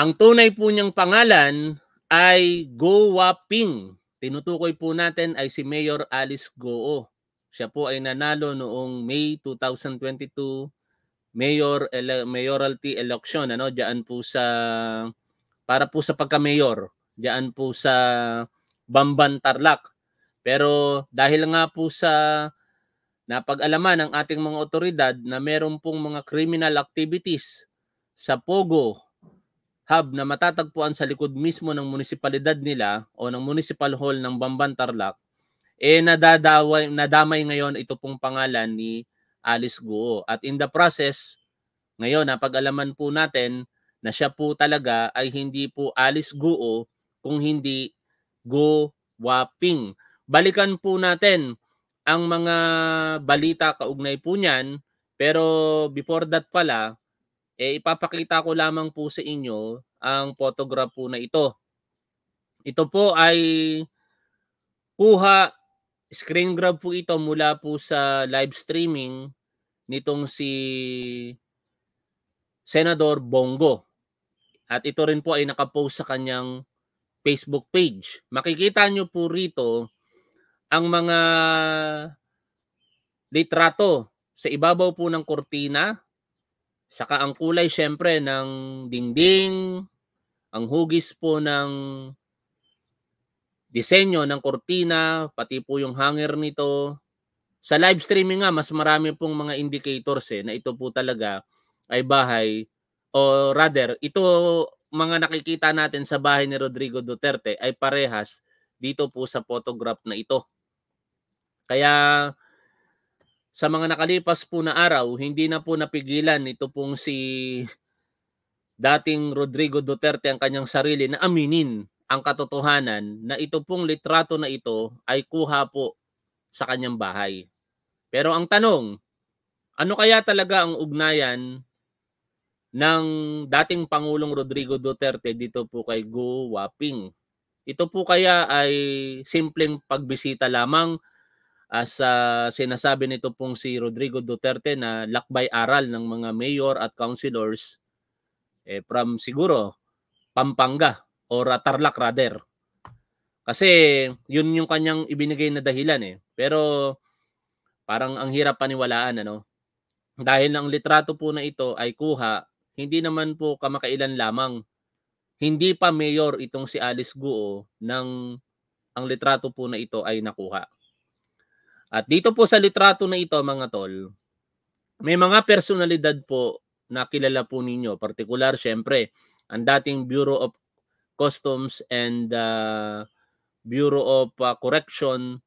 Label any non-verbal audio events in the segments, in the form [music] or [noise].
Ang tunay po niyang pangalan ay Go Waping. Tinutukoy po natin ay si Mayor Alice Goo. Siya po ay nanalo noong May 2022 mayor ele- mayoralty election ano diyan po sa para po sa pagka-mayor diyan po sa Bamban Tarlac. Pero dahil nga po sa napag-alaman ng ating mga otoridad na meron pong mga criminal activities sa Pogo hub na matatagpuan sa likod mismo ng munisipalidad nila o ng municipal hall ng Bamban Tarlac, eh nadadaway, nadamay ngayon ito pong pangalan ni Alice Guo. At in the process, ngayon napag-alaman po natin na siya po talaga ay hindi po Alice Guo kung hindi Go Waping. Balikan po natin ang mga balita kaugnay po niyan pero before that pala, eh ipapakita ko lamang po sa inyo ang photograph po na ito. Ito po ay kuha, screen grab po ito mula po sa live streaming nitong si Senador Bongo. At ito rin po ay nakapost sa kanyang Facebook page. Makikita nyo po rito ang mga litrato sa ibabaw po ng kortina Saka ang kulay syempre ng dingding, ang hugis po ng disenyo ng kortina, pati po yung hanger nito. Sa live streaming nga, mas marami pong mga indicators eh, na ito po talaga ay bahay o rather, ito mga nakikita natin sa bahay ni Rodrigo Duterte ay parehas dito po sa photograph na ito. Kaya sa mga nakalipas po na araw, hindi na po napigilan ito pong si dating Rodrigo Duterte ang kanyang sarili na aminin ang katotohanan na ito pong litrato na ito ay kuha po sa kanyang bahay. Pero ang tanong, ano kaya talaga ang ugnayan ng dating Pangulong Rodrigo Duterte dito po kay Go Waping? Ito po kaya ay simpleng pagbisita lamang as uh, sinasabi nito pong si Rodrigo Duterte na lakbay aral ng mga mayor at councilors eh, from siguro Pampanga or Tarlac rather. Kasi yun yung kanyang ibinigay na dahilan eh. Pero parang ang hirap paniwalaan ano. Dahil ang litrato po na ito ay kuha, hindi naman po kamakailan lamang. Hindi pa mayor itong si Alice Guo nang ang litrato po na ito ay nakuha. At dito po sa litrato na ito mga tol, may mga personalidad po na kilala po ninyo. Partikular syempre, ang dating Bureau of Customs and uh, Bureau of uh, Correction,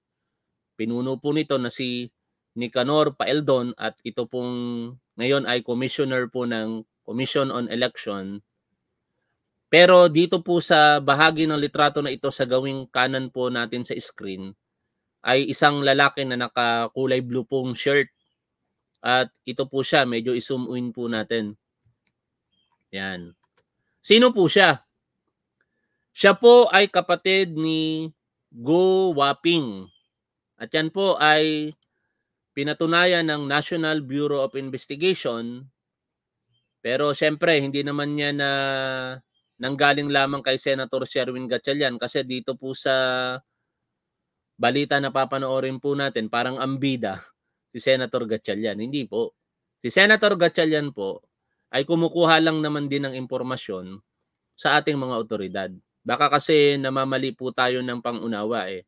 pinuno po nito na si Nicanor Paeldon at ito pong ngayon ay commissioner po ng Commission on Election. Pero dito po sa bahagi ng litrato na ito sa gawing kanan po natin sa screen, ay isang lalaki na nakakulay blue pong shirt. At ito po siya, medyo i-zoom in po natin. Yan. Sino po siya? Siya po ay kapatid ni Go Waping. At yan po ay pinatunayan ng National Bureau of Investigation. Pero siyempre, hindi naman niya na nanggaling lamang kay Senator Sherwin Gatchalian kasi dito po sa balita na papanoorin po natin, parang ambida [laughs] si Senator Gatchalian. Hindi po. Si Senator Gatchalian po ay kumukuha lang naman din ng impormasyon sa ating mga otoridad. Baka kasi namamali po tayo ng pangunawa eh.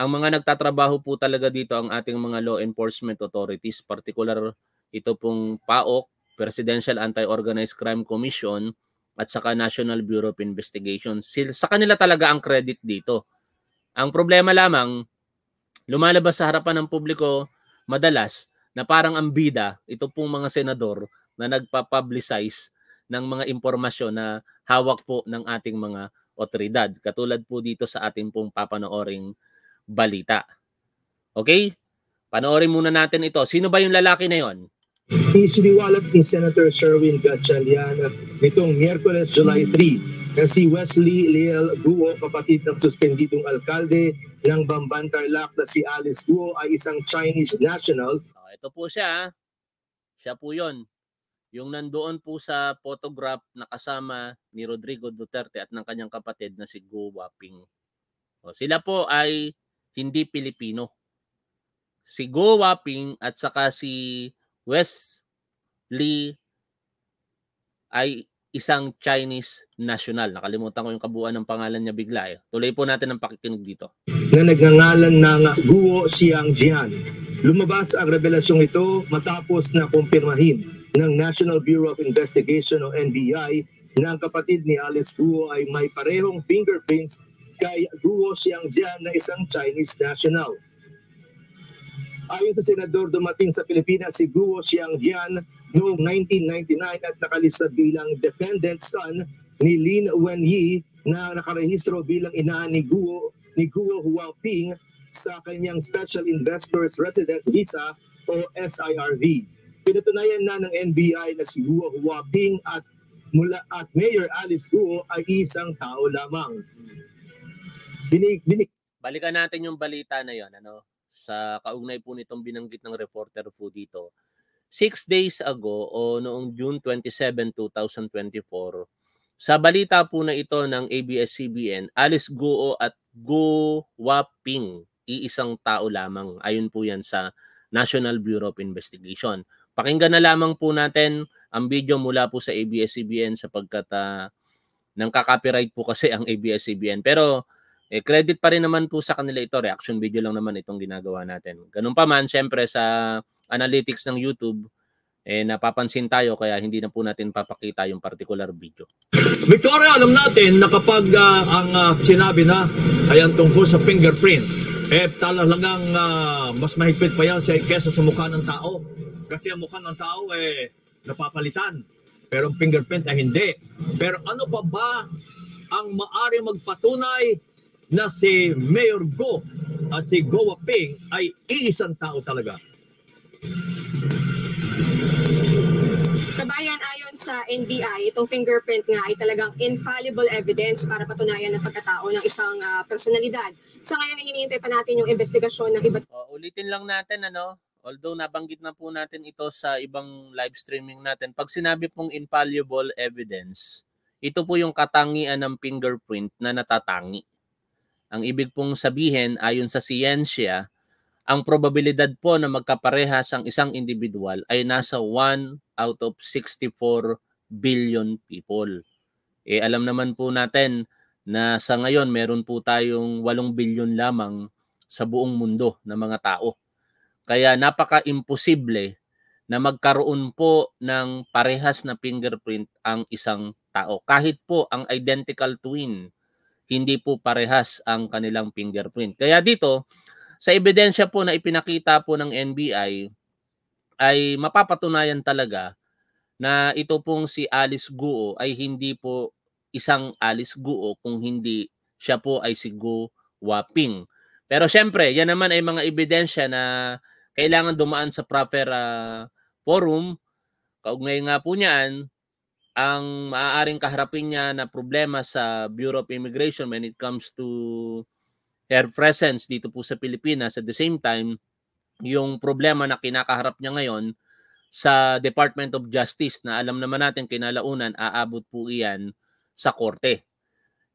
Ang mga nagtatrabaho po talaga dito ang ating mga law enforcement authorities, particular ito pong PAOK, Presidential Anti-Organized Crime Commission, at saka National Bureau of Investigation. Sa kanila talaga ang credit dito ang problema lamang, lumalabas sa harapan ng publiko madalas na parang ang bida ito pong mga senador na nagpa-publicize ng mga impormasyon na hawak po ng ating mga otoridad. Katulad po dito sa ating pong papanooring balita. Okay? Panoorin muna natin ito. Sino ba yung lalaki na yon? Isiniwalat ni Senator Sherwin Gatchalian nitong Miyerkules July 3 na si Wesley Leal Guo, kapatid ng suspendidong alkalde ng Bamban Tarlac na si Alice Guo ay isang Chinese national. Oh, ito po siya. Ah. Siya po yon. Yung nandoon po sa photograph na kasama ni Rodrigo Duterte at ng kanyang kapatid na si Guo Waping. Oh, sila po ay hindi Pilipino. Si Guo Waping at saka si Wesley ay isang Chinese national. Nakalimutan ko yung kabuuan ng pangalan niya bigla. Eh. Tuloy po natin ang pakikinig dito. Na nagngangalan ng Guo Xiangjian. Lumabas ang revelasyong ito matapos na kumpirmahin ng National Bureau of Investigation o NBI na ang kapatid ni Alice Guo ay may parehong fingerprints kay Guo Xiangjian na isang Chinese national. Ayon sa Senador, dumating sa Pilipinas si Guo Xiangjian noong 1999 at nakalista bilang dependent son ni Lin Wenyi na nakarehistro bilang ina ni Guo, ni Guo Huaping sa kanyang Special Investors Residence Visa o SIRV. Pinatunayan na ng NBI na si Guo Huaping at mula at Mayor Alice Guo ay isang tao lamang. Binig, binig. Balikan natin yung balita na yon ano, sa kaugnay po nitong binanggit ng reporter po dito six days ago o noong June 27, 2024, sa balita po na ito ng ABS-CBN, Alice Guo at Guo Waping, iisang tao lamang. Ayon po yan sa National Bureau of Investigation. Pakinggan na lamang po natin ang video mula po sa ABS-CBN sapagkat uh, ah, nang kakopyright po kasi ang ABS-CBN. Pero eh, credit pa rin naman po sa kanila ito. Reaction video lang naman itong ginagawa natin. Ganun pa man, syempre sa analytics ng YouTube, eh napapansin tayo kaya hindi na po natin papakita yung particular video. Victoria, alam natin na kapag uh, ang uh, sinabi na ayan tungkol sa fingerprint, eh talagang uh, mas mahigpit pa yan siya kesa sa mukha ng tao. Kasi ang mukha ng tao eh napapalitan. Pero ang fingerprint ay hindi. Pero ano pa ba ang maari magpatunay na si Mayor Go at si Goa Ping ay iisang tao talaga? Kabayan, ayon sa NBI, itong fingerprint nga ay talagang infallible evidence para patunayan ng pagkatao ng isang uh, personalidad. So ngayon, hinihintay pa natin yung investigasyon ng iba't... Uh, ulitin lang natin, ano? Although nabanggit na po natin ito sa ibang live streaming natin, pag sinabi pong infallible evidence, ito po yung katangian ng fingerprint na natatangi. Ang ibig pong sabihin, ayon sa siyensya, ang probabilidad po na magkaparehas ang isang individual ay nasa 1 out of 64 billion people. Eh alam naman po natin na sa ngayon meron po tayong 8 billion lamang sa buong mundo na mga tao. Kaya napaka-imposible na magkaroon po ng parehas na fingerprint ang isang tao. Kahit po ang identical twin, hindi po parehas ang kanilang fingerprint. Kaya dito, sa ebidensya po na ipinakita po ng NBI ay mapapatunayan talaga na ito pong si Alice Guo ay hindi po isang Alice Guo kung hindi siya po ay si Guo Waping. Pero siyempre, yan naman ay mga ebidensya na kailangan dumaan sa proper uh, forum. Kaugnay nga po niyan, ang maaaring kaharapin niya na problema sa Bureau of Immigration when it comes to her presence dito po sa Pilipinas at the same time yung problema na kinakaharap niya ngayon sa Department of Justice na alam naman natin kinalaunan aabot po iyan sa korte.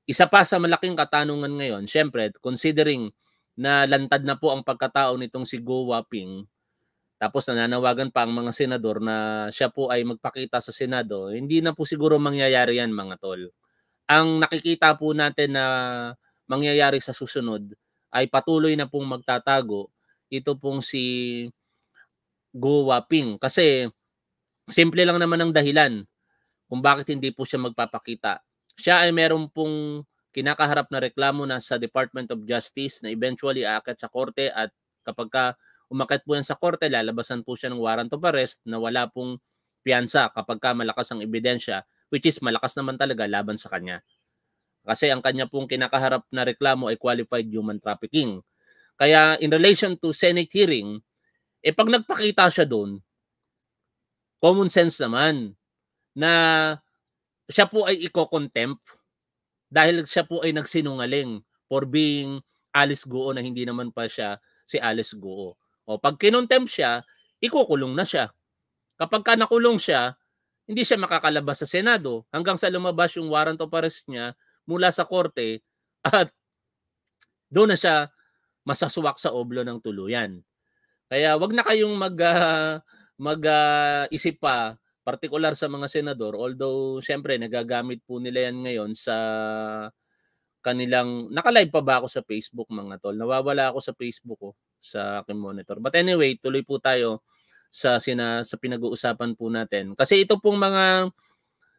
Isa pa sa malaking katanungan ngayon, syempre considering na lantad na po ang pagkatao nitong si Go Waping tapos nananawagan pa ang mga senador na siya po ay magpakita sa Senado, hindi na po siguro mangyayari yan mga tol. Ang nakikita po natin na mangyayari sa susunod ay patuloy na pong magtatago ito pong si Go Waping kasi simple lang naman ang dahilan kung bakit hindi po siya magpapakita. Siya ay meron pong kinakaharap na reklamo na sa Department of Justice na eventually aakyat sa korte at kapag ka umakit po yan sa korte, lalabasan po siya ng warrant of arrest na wala pong piyansa kapag ka malakas ang ebidensya, which is malakas naman talaga laban sa kanya. Kasi ang kanya pong kinakaharap na reklamo ay qualified human trafficking. Kaya in relation to Senate hearing, eh pag nagpakita siya doon, common sense naman na siya po ay iko-contempt dahil siya po ay nagsinungaling for being Alice Goo na hindi naman pa siya si Alice Goo. O pag kinontempt siya, ikukulong na siya. Kapag ka nakulong siya, hindi siya makakalabas sa Senado hanggang sa lumabas yung warrant of arrest niya mula sa korte [laughs] at doon na siya masasuwak sa oblo ng tuluyan. Kaya wag na kayong mag uh, mag uh, isip pa particular sa mga senador although syempre nagagamit po nila yan ngayon sa kanilang naka-live pa ba ako sa Facebook mga tol? Nawawala ako sa Facebook ko oh, sa akin monitor. But anyway, tuloy po tayo sa sina, sa pinag-uusapan po natin. Kasi ito pong mga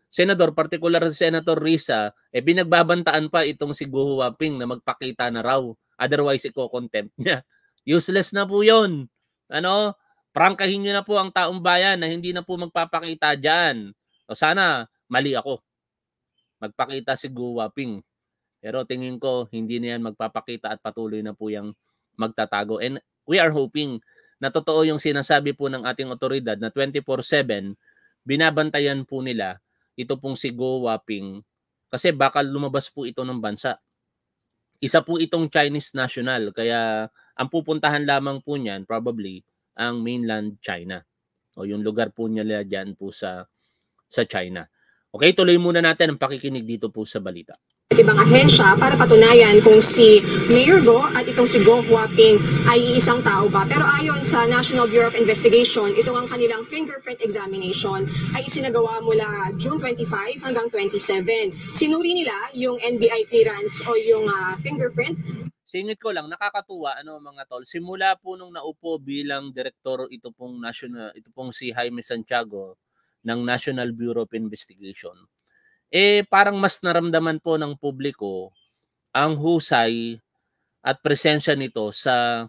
Senador, particular si Senator Risa, eh binagbabantaan pa itong si Guo Huaping na magpakita na raw. Otherwise, iko-contempt niya. Useless na po yun. Ano? Prangkahin niyo na po ang taong bayan na hindi na po magpapakita dyan. O sana, mali ako. Magpakita si Guo Huaping. Pero tingin ko, hindi na yan magpapakita at patuloy na po yung magtatago. And we are hoping na totoo yung sinasabi po ng ating otoridad na 24-7, binabantayan po nila ito pong si Go Waping kasi baka lumabas po ito ng bansa. Isa po itong Chinese national kaya ang pupuntahan lamang po niyan probably ang mainland China o yung lugar po niya diyan po sa sa China. Okay, tuloy muna natin ang pakikinig dito po sa balita ibang ahensya para patunayan kung si Mayor Go at itong si Go Huaping ay isang tao ba. Pero ayon sa National Bureau of Investigation, itong ang kanilang fingerprint examination ay isinagawa mula June 25 hanggang 27. Sinuri nila yung NBI clearance o yung uh, fingerprint. Singit ko lang, nakakatuwa ano mga tol. Simula po nung naupo bilang direktor ito pong national ito pong si Jaime Santiago ng National Bureau of Investigation eh parang mas naramdaman po ng publiko ang husay at presensya nito sa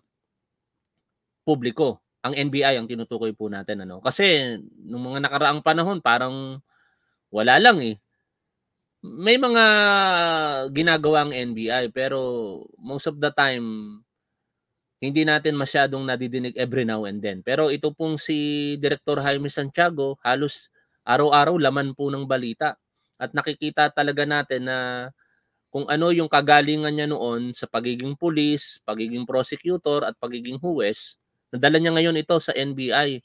publiko. Ang NBI ang tinutukoy po natin ano. Kasi nung mga nakaraang panahon parang wala lang eh. May mga ginagawa ang NBI pero most of the time hindi natin masyadong nadidinig every now and then. Pero ito pong si Director Jaime Santiago halos araw-araw laman po ng balita at nakikita talaga natin na kung ano yung kagalingan niya noon sa pagiging pulis, pagiging prosecutor at pagiging huwes, nadala niya ngayon ito sa NBI.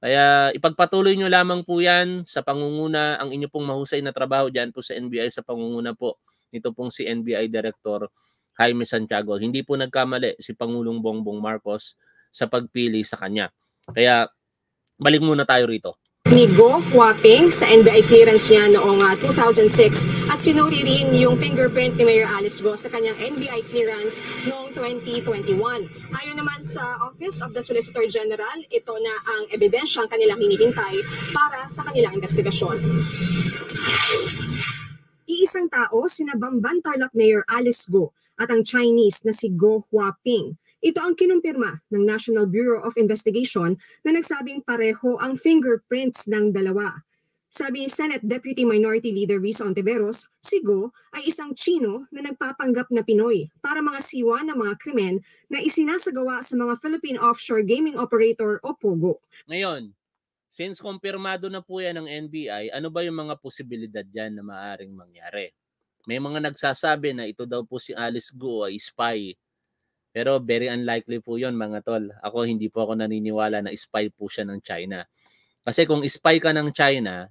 Kaya ipagpatuloy niyo lamang po yan sa pangunguna, ang inyo pong mahusay na trabaho dyan po sa NBI sa pangunguna po. Nito pong si NBI Director Jaime Santiago. Hindi po nagkamali si Pangulong Bongbong Marcos sa pagpili sa kanya. Kaya balik muna tayo rito ni Go Huaping sa NBI clearance niya noong uh, ah, 2006 at sinuri rin yung fingerprint ni Mayor Alice Go sa kanyang NBI clearance noong 2021. Ayon naman sa Office of the Solicitor General, ito na ang ebidensyang kanilang hinihintay para sa kanilang investigasyon iisang tao sina Bamban Tarlac Mayor Alice Go at ang Chinese na si Go Huaping ito ang kinumpirma ng National Bureau of Investigation na nagsabing pareho ang fingerprints ng dalawa. Sabi ni Senate Deputy Minority Leader Risa Ontiveros, si Go ay isang Chino na nagpapanggap na Pinoy para mga siwa ng mga krimen na isinasagawa sa mga Philippine Offshore Gaming Operator o POGO. Ngayon, since kumpirmado na po yan ng NBI, ano ba yung mga posibilidad dyan na maaring mangyari? May mga nagsasabi na ito daw po si Alice Go ay spy pero very unlikely po yon mga tol. Ako hindi po ako naniniwala na spy po siya ng China. Kasi kung spy ka ng China,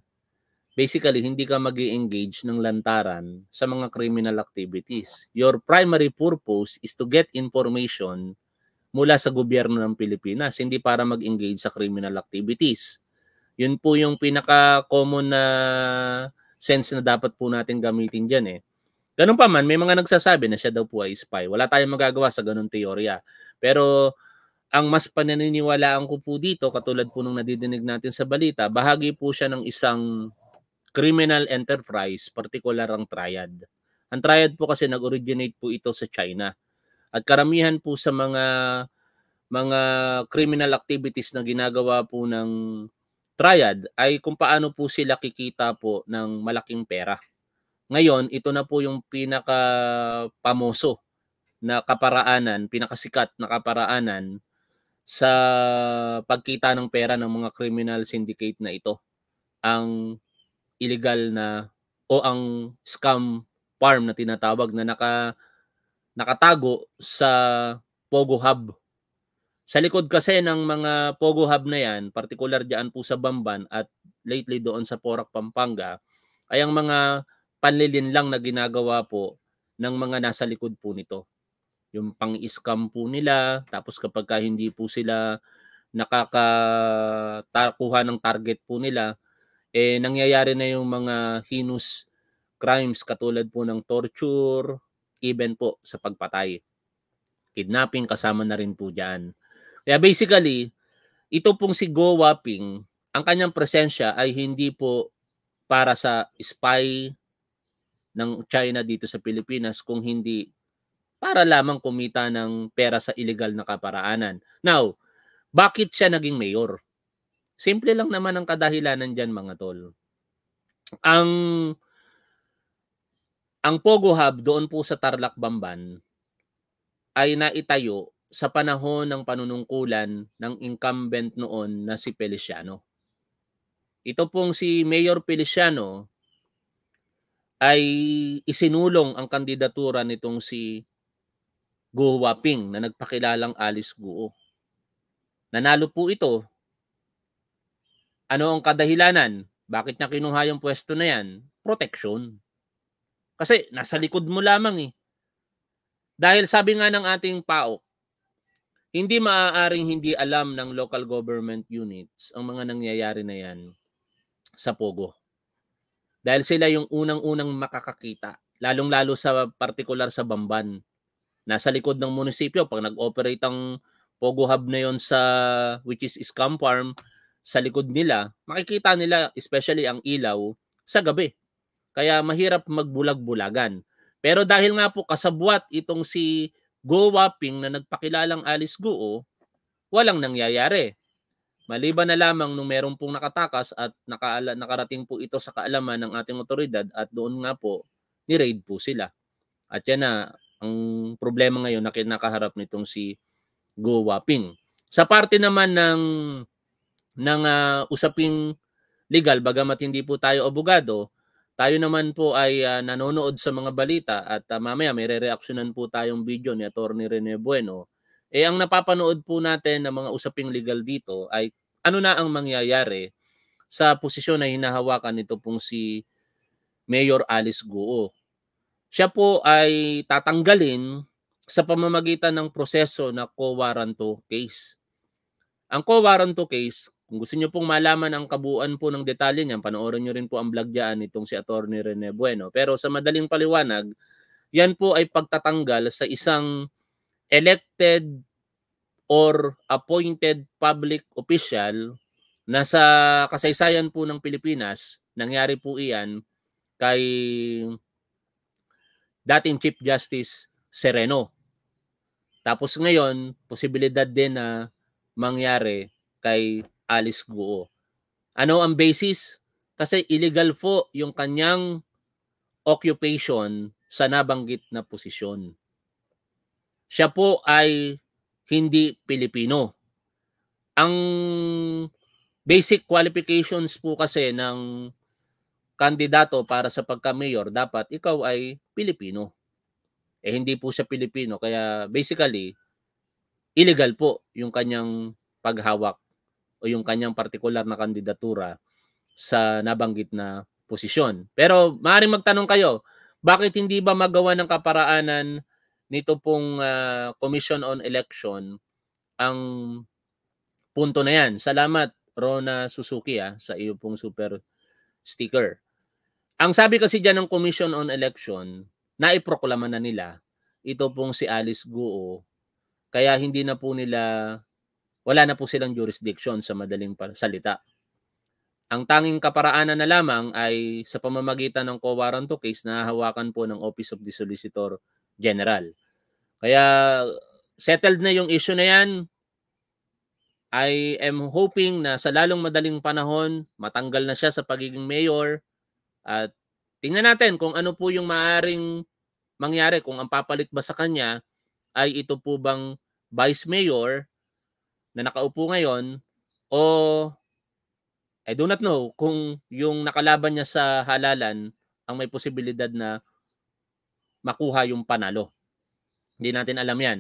basically hindi ka mag engage ng lantaran sa mga criminal activities. Your primary purpose is to get information mula sa gobyerno ng Pilipinas, hindi para mag-engage sa criminal activities. Yun po yung pinaka-common na sense na dapat po natin gamitin dyan eh. Ganun pa man, may mga nagsasabi na siya daw po ay spy. Wala tayong magagawa sa ganun teorya. Pero ang mas pananiniwalaan ko po dito, katulad po nung nadidinig natin sa balita, bahagi po siya ng isang criminal enterprise, particular ang triad. Ang triad po kasi nag-originate po ito sa China. At karamihan po sa mga mga criminal activities na ginagawa po ng triad ay kung paano po sila kikita po ng malaking pera ngayon, ito na po yung pinaka-pamoso na kaparaanan, pinakasikat na kaparaanan sa pagkita ng pera ng mga criminal syndicate na ito. Ang illegal na o ang scam farm na tinatawag na naka nakatago sa Pogo Hub. Sa likod kasi ng mga Pogo Hub na yan, particular diyan po sa Bamban at lately doon sa Porac, Pampanga, ay ang mga lang na ginagawa po ng mga nasa likod po nito. Yung pang-scam po nila, tapos kapag ka hindi po sila nakakakuha ng target po nila, eh nangyayari na yung mga heinous crimes katulad po ng torture, even po sa pagpatay. Kidnapping kasama na rin po dyan. Kaya basically, ito pong si Go Waping, ang kanyang presensya ay hindi po para sa spy ng China dito sa Pilipinas kung hindi para lamang kumita ng pera sa illegal na kaparaanan. Now, bakit siya naging mayor? Simple lang naman ang kadahilanan diyan mga tol. Ang ang Pogo Hub doon po sa Tarlac Bamban ay naitayo sa panahon ng panunungkulan ng incumbent noon na si Feliciano. Ito pong si Mayor Feliciano ay isinulong ang kandidatura nitong si Guo Waping na nagpakilalang Alice Guo. Nanalo po ito. Ano ang kadahilanan? Bakit niya kinuha yung pwesto na yan? Protection. Kasi nasa likod mo lamang eh. Dahil sabi nga ng ating PAO, hindi maaaring hindi alam ng local government units ang mga nangyayari na yan sa Pogo. Dahil sila yung unang-unang makakakita, lalong-lalo sa particular sa Bamban. Nasa likod ng munisipyo, pag nag-operate ang Pogo Hub na yon sa, which is Scam Farm, sa likod nila, makikita nila especially ang ilaw sa gabi. Kaya mahirap magbulag-bulagan. Pero dahil nga po kasabwat itong si Go Wapping na nagpakilalang Alice Guo, walang nangyayari. Maliban na lamang nung meron pong nakatakas at nakaala, nakarating po ito sa kaalaman ng ating otoridad at doon nga po, ni-raid po sila. At yan na ang problema ngayon na kinakaharap nitong si Go Waping. Sa parte naman ng ng uh, usaping legal bagamat hindi po tayo abogado, tayo naman po ay uh, nanonood sa mga balita at uh, mamaya may re-reactionan po tayong video ni Attorney Rene Bueno eh ang napapanood po natin ng mga usaping legal dito ay ano na ang mangyayari sa posisyon na hinahawakan nito pong si Mayor Alice Guo. Siya po ay tatanggalin sa pamamagitan ng proseso na co-warranto case. Ang co-warranto case, kung gusto niyo pong malaman ang kabuuan po ng detalye niyan, panoorin niyo rin po ang vlog diyan nitong si Attorney Rene Bueno. Pero sa madaling paliwanag, yan po ay pagtatanggal sa isang elected or appointed public official na sa kasaysayan po ng Pilipinas, nangyari po iyan kay dating Chief Justice Sereno. Tapos ngayon, posibilidad din na mangyari kay Alice Guo. Ano ang basis? Kasi illegal po yung kanyang occupation sa nabanggit na posisyon siya po ay hindi Pilipino. Ang basic qualifications po kasi ng kandidato para sa pagka-mayor, dapat ikaw ay Pilipino. Eh hindi po siya Pilipino, kaya basically, illegal po yung kanyang paghawak o yung kanyang partikular na kandidatura sa nabanggit na posisyon. Pero maaaring magtanong kayo, bakit hindi ba magawa ng kaparaanan nito pong uh, Commission on Election ang punto na yan. Salamat Rona Suzuki ah, sa iyo pong super sticker. Ang sabi kasi diyan ng Commission on Election, naiproklama na nila ito pong si Alice Guo kaya hindi na po nila wala na po silang jurisdiction sa madaling salita. Ang tanging kaparaanan na lamang ay sa pamamagitan ng co-warranto case na hawakan po ng Office of the Solicitor general. Kaya settled na yung issue na yan. I am hoping na sa lalong madaling panahon, matanggal na siya sa pagiging mayor. At tingnan natin kung ano po yung maaring mangyari, kung ang papalit ba sa kanya ay ito po bang vice mayor na nakaupo ngayon o I do not know kung yung nakalaban niya sa halalan ang may posibilidad na makuha yung panalo. Hindi natin alam yan.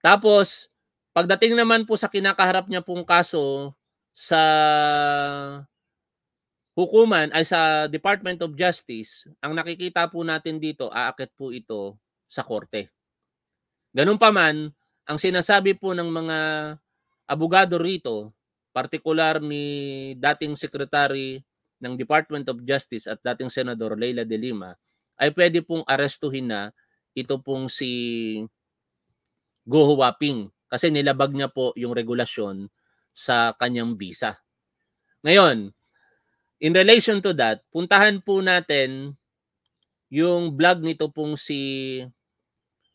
Tapos, pagdating naman po sa kinakaharap niya pong kaso sa hukuman ay sa Department of Justice, ang nakikita po natin dito, aakit po ito sa korte. Ganun pa man, ang sinasabi po ng mga abogado rito, partikular ni dating Secretary ng Department of Justice at dating Senador Leila de Lima, ay pwede pong arestuhin na ito pong si Go Huaping kasi nilabag niya po yung regulasyon sa kanyang visa. Ngayon, in relation to that, puntahan po natin yung vlog nito pong si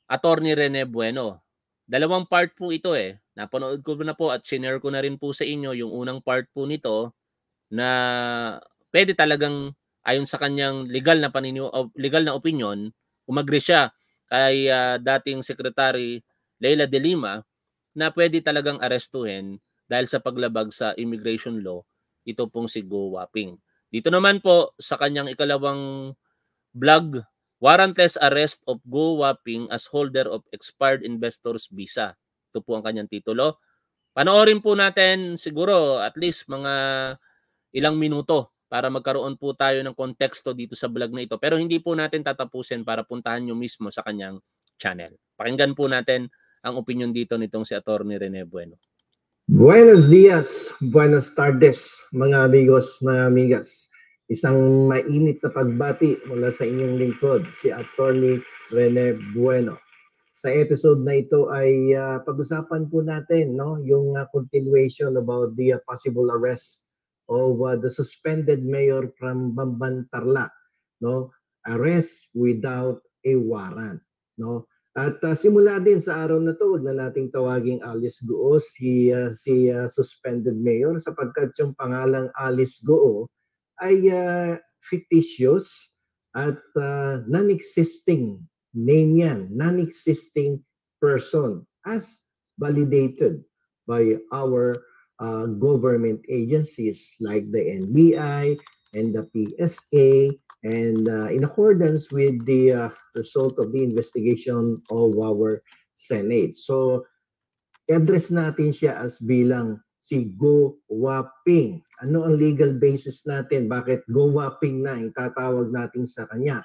Attorney Rene Bueno. Dalawang part po ito eh. Napanood ko na po at sinare ko na rin po sa inyo yung unang part po nito na pwede talagang ayon sa kanyang legal na paniniw legal na opinion, umagri siya kay uh, dating secretary Leila De Lima na pwede talagang arestuhin dahil sa paglabag sa immigration law ito pong si Go Waping. Dito naman po sa kanyang ikalawang blog, warrantless arrest of Go Waping as holder of expired investors visa. Ito po ang kanyang titulo. Panoorin po natin siguro at least mga ilang minuto para magkaroon po tayo ng konteksto dito sa vlog na ito. Pero hindi po natin tatapusin para puntahan nyo mismo sa kanyang channel. Pakinggan po natin ang opinion dito nitong si Attorney Rene Bueno. Buenos dias, buenas tardes, mga amigos, mga amigas. Isang mainit na pagbati mula sa inyong lingkod, si Attorney Rene Bueno. Sa episode na ito ay uh, pag-usapan po natin no, yung uh, continuation about the uh, possible arrest of uh, the suspended mayor from Bamban Tarlac, no? Arrest without a warrant, no? At uh, simula din sa araw na to, wag na nating tawaging Alice Goo si uh, si uh, suspended mayor sapagkat yung pangalang Alice Goo ay uh, fictitious at uh, non-existing name yan, non-existing person as validated by our uh, government agencies like the NBI and the PSA, and uh, in accordance with the uh, result of the investigation of our Senate. So, address natin siya as bilang si Go Waping. Ano ang legal basis natin? Bakit Go Waping na yung tatawag natin sa kanya?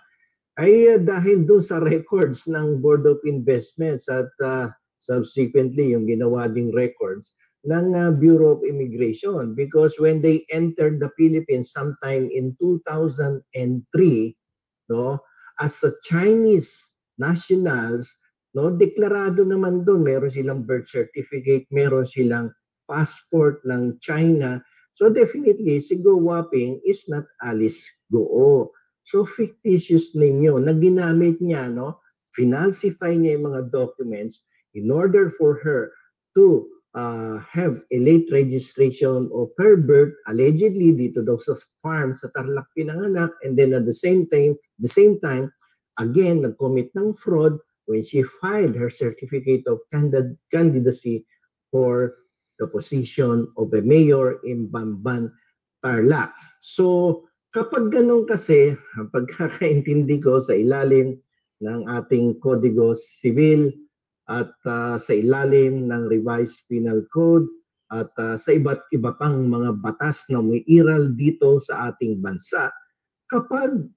Ay uh, dahil doon sa records ng Board of Investments at uh, subsequently yung ginawa ding records ng uh, Bureau of Immigration because when they entered the Philippines sometime in 2003 no as a Chinese nationals no deklarado naman doon meron silang birth certificate meron silang passport ng China so definitely si Go Waping is not Alice Goo so fictitious name yun na ginamit niya no financify niya yung mga documents in order for her to uh, have a late registration of her birth allegedly dito daw sa farm sa Tarlac pinanganak and then at the same time the same time again nag-commit ng fraud when she filed her certificate of candid- candidacy for the position of a mayor in Bamban, Tarlac. So kapag ganun kasi, ang pagkakaintindi ko sa ilalim ng ating Kodigo Civil at uh, sa ilalim ng revised penal code at uh, sa iba't iba pang mga batas na umiiral dito sa ating bansa kapag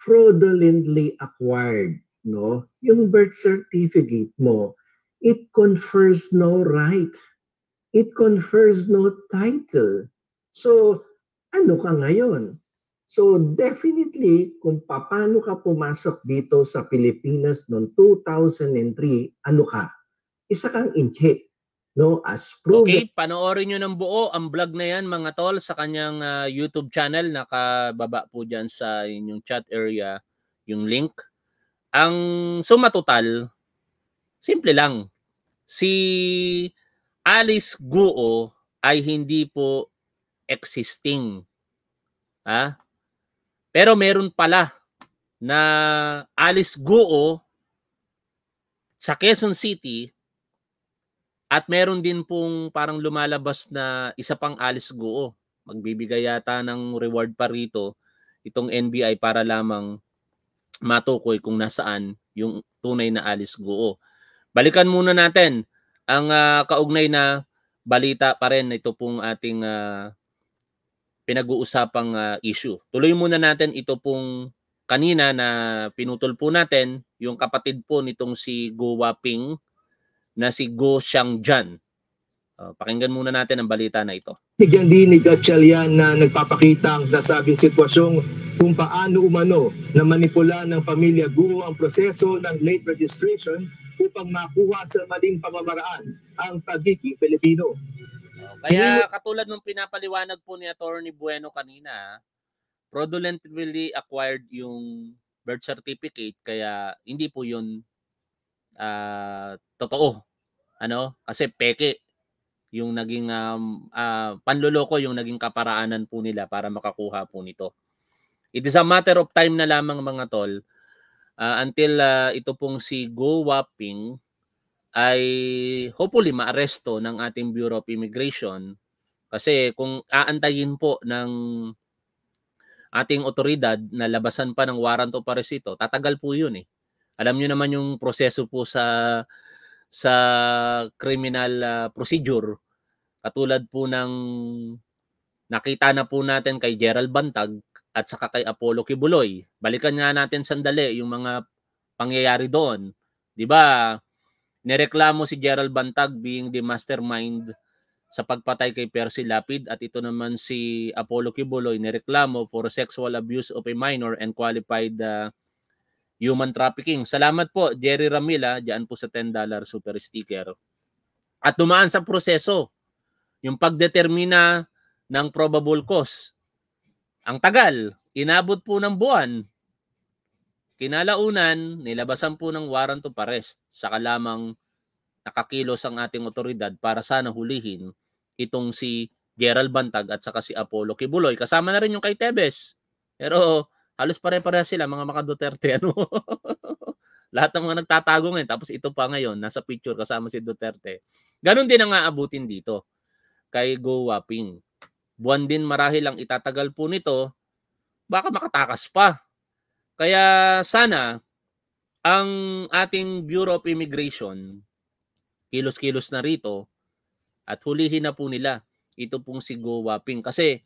fraudulently acquired no yung birth certificate mo it confers no right it confers no title so ano ka ngayon So definitely, kung paano ka pumasok dito sa Pilipinas noong 2003, ano ka? Isa kang inche. No, as proven. Okay, panoorin nyo ng buo ang vlog na yan mga tol sa kanyang uh, YouTube channel. Nakababa po dyan sa inyong chat area yung link. Ang sumatotal, simple lang. Si Alice Guo ay hindi po existing. Ha? Ah, pero meron pala na Alice Guo sa Quezon City at meron din pong parang lumalabas na isa pang Alice Guo. Magbibigay yata ng reward pa rito itong NBI para lamang matukoy kung nasaan yung tunay na Alice Guo. Balikan muna natin ang uh, kaugnay na balita pa rin ito pong ating uh, pinag-uusapang uh, issue. Tuloy muna natin ito pong kanina na pinutol po natin yung kapatid po nitong si Go Waping na si Go Xiangjan. Uh, ah, pakinggan muna natin ang balita na ito. Dinig ni Chalian na nagpapakita ang nasabing sitwasyong kung paano umano na manipula ng pamilya Go ang proseso ng late registration upang makuha sa maling pamamaraan ang pagiging Pilipino. Kaya katulad ng pinapaliwanag po ni Attorney Bueno kanina, fraudulently acquired yung birth certificate kaya hindi po yun uh, totoo. Ano? Kasi peke yung naging um, uh, panloloko yung naging kaparaanan po nila para makakuha po nito. It is a matter of time na lamang mga tol uh, until uh, ito pong si Go Wapping ay hopefully maaresto ng ating Bureau of Immigration kasi kung aantayin po ng ating otoridad na labasan pa ng warrant of arrest ito, tatagal po 'yun eh. Alam niyo naman yung proseso po sa sa criminal uh, procedure katulad po ng nakita na po natin kay Gerald Bantag at saka kay Apollo Kibuloy. Balikan nga natin sandali yung mga pangyayari doon. 'Di ba? Nereklamo si Gerald Bantag being the mastermind sa pagpatay kay Percy Lapid at ito naman si Apollo Kibuloy nereklamo for sexual abuse of a minor and qualified uh, human trafficking. Salamat po Jerry Ramila diyan po sa $10 super sticker. At dumaan sa proseso yung pagdetermina ng probable cause. Ang tagal, inabot po ng buwan Kinalaunan, nilabasan po ng warrant of arrest. Saka lamang nakakilos ang ating otoridad para sana hulihin itong si Gerald Bantag at saka si Apollo Kibuloy. Kasama na rin yung kay Tebes. Pero halos pare pare sila mga maka Duterte. [laughs] Ano? Lahat ng mga nagtatago ngayon. Tapos ito pa ngayon, nasa picture kasama si Duterte. Ganon din ang aabutin dito kay Go Waping. Buwan din marahil ang itatagal po nito. Baka makatakas pa kaya sana ang ating Bureau of Immigration, kilos-kilos na rito, at hulihin na po nila ito pong si Go Waping. Kasi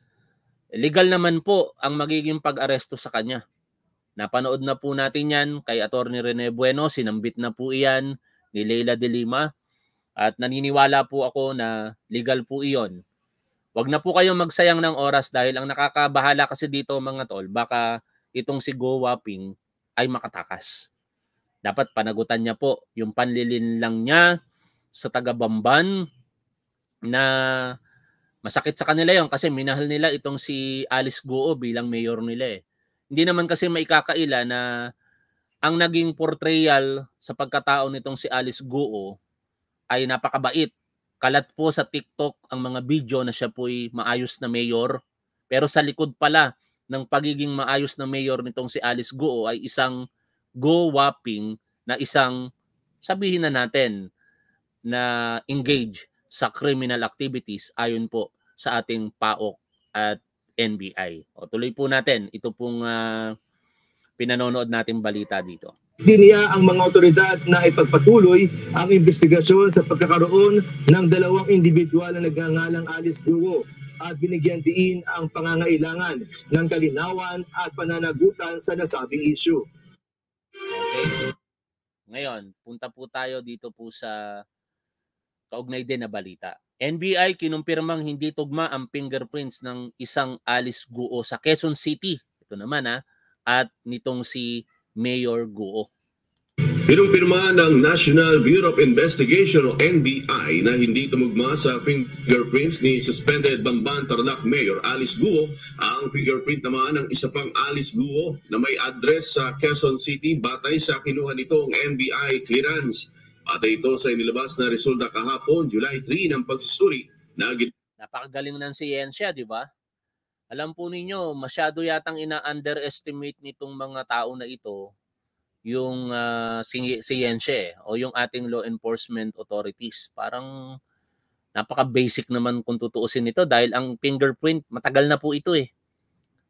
legal naman po ang magiging pag-aresto sa kanya. Napanood na po natin yan kay Atty. Rene Bueno, sinambit na po iyan ni Leila de Lima. At naniniwala po ako na legal po iyon. Huwag na po kayong magsayang ng oras dahil ang nakakabahala kasi dito mga tol, baka itong si Go Waping ay makatakas. Dapat panagutan niya po yung panlilin lang niya sa taga-Bamban na masakit sa kanila yon kasi minahal nila itong si Alice Guo bilang mayor nila eh. Hindi naman kasi maikakaila na ang naging portrayal sa pagkatao nitong si Alice Guo ay napakabait. Kalat po sa TikTok ang mga video na siya po'y maayos na mayor. Pero sa likod pala, ng pagiging maayos na mayor nitong si Alice Guo ay isang go wapping na isang sabihin na natin na engage sa criminal activities ayon po sa ating PAOK at NBI. O tuloy po natin ito pong uh, pinanonood natin balita dito. Diniya ang mga otoridad na ipagpatuloy ang investigasyon sa pagkakaroon ng dalawang individual na nagngangalang Alice Duo at binigyan diin ang pangangailangan ng kalinawan at pananagutan sa nasabing issue. Okay. Ngayon, punta po tayo dito po sa kaugnay din na balita. NBI kinumpirmang hindi tugma ang fingerprints ng isang Alice Guo sa Quezon City. Ito naman ha. Ah, at nitong si Mayor Guo. Pinumpirma ng National Bureau of Investigation o NBI na hindi tumugma sa fingerprints ni suspended Bamban Tarlac Mayor Alice Guo. Ang fingerprint naman ng isa pang Alice Guo na may address sa Quezon City batay sa kinuha nitong NBI clearance. Batay ito sa inilabas na resulta kahapon July 3 ng pagsusuri na Napakagaling ng siyensya, di ba? Alam po ninyo, masyado yatang ina-underestimate nitong mga tao na ito yung uh, siyensya eh, o yung ating law enforcement authorities. Parang napaka-basic naman kung tutuusin ito dahil ang fingerprint, matagal na po ito eh.